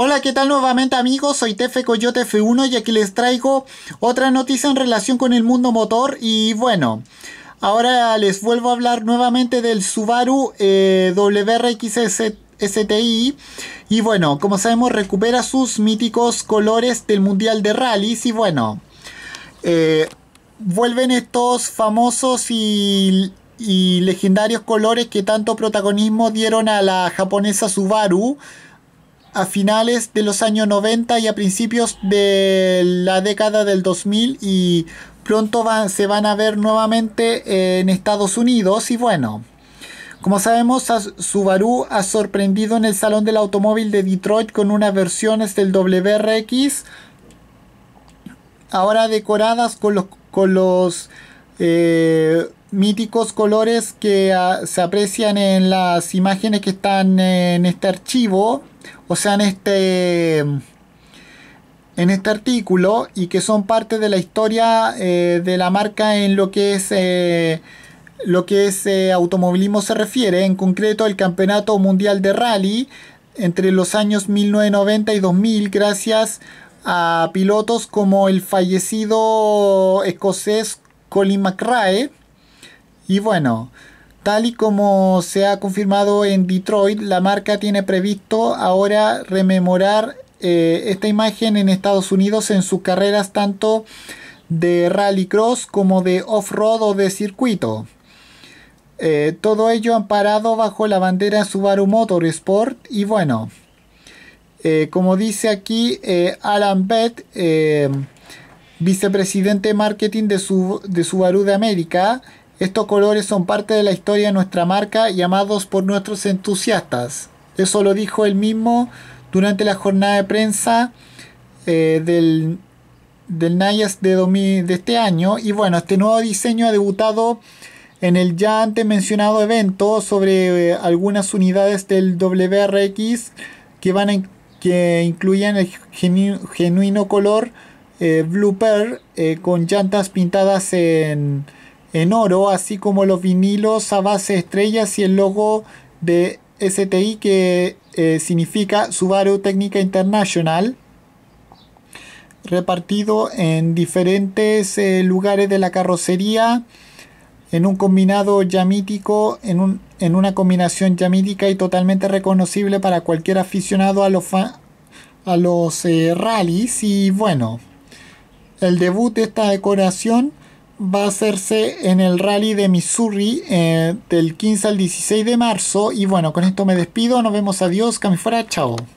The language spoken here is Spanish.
Hola, ¿qué tal nuevamente amigos? Soy Tefe Coyote F1 y aquí les traigo otra noticia en relación con el mundo motor y bueno... Ahora les vuelvo a hablar nuevamente del Subaru eh, WRX STI. Y bueno, como sabemos, recupera sus míticos colores del Mundial de Rallys. Y bueno, eh, vuelven estos famosos y, y legendarios colores que tanto protagonismo dieron a la japonesa Subaru a finales de los años 90 y a principios de la década del 2000 y pronto se van a ver nuevamente en Estados Unidos y bueno. Como sabemos, Subaru ha sorprendido en el Salón del Automóvil de Detroit con unas versiones del WRX ahora decoradas con los, eh, míticos colores que ah, se aprecian en las imágenes que están en este archivo o sea, en este, en este artículo y que son parte de la historia eh, de la marca en lo que es, eh, lo que es eh, automovilismo se refiere, en concreto el Campeonato Mundial de Rally entre los años 1990 y 2000 gracias a pilotos como el fallecido escocés Colin McRae y bueno, Tal y como se ha confirmado en Detroit, la marca tiene previsto ahora rememorar eh, esta imagen en Estados Unidos en sus carreras tanto de rallycross como de off-road o de circuito. Eh, todo ello amparado bajo la bandera Subaru Motorsport y bueno, eh, como dice aquí Alan Bett, vicepresidente de marketing de Subaru de América, estos colores son parte de la historia de nuestra marca llamados amados por nuestros entusiastas. Eso lo dijo él mismo durante la jornada de prensa eh, del, del de, este año. Y bueno, este nuevo diseño ha debutado en el ya antes mencionado evento sobre eh, algunas unidades del WRX que, van que incluyen el genuino color eh, Blue Pearl con llantas pintadas en en oro, así como los vinilos a base estrellas y el logo de STI que eh, significa Subaru Técnica International, repartido en diferentes eh, lugares de la carrocería, en un combinado llamítico, en, en una combinación yamítica y totalmente reconocible para cualquier aficionado a los, a los eh, rallies. Y bueno, el debut de esta decoración va a hacerse en el rally de Missouri eh, del 15 al 16 de marzo. Y bueno, con esto me despido. Nos vemos. Adiós. Cami Chao.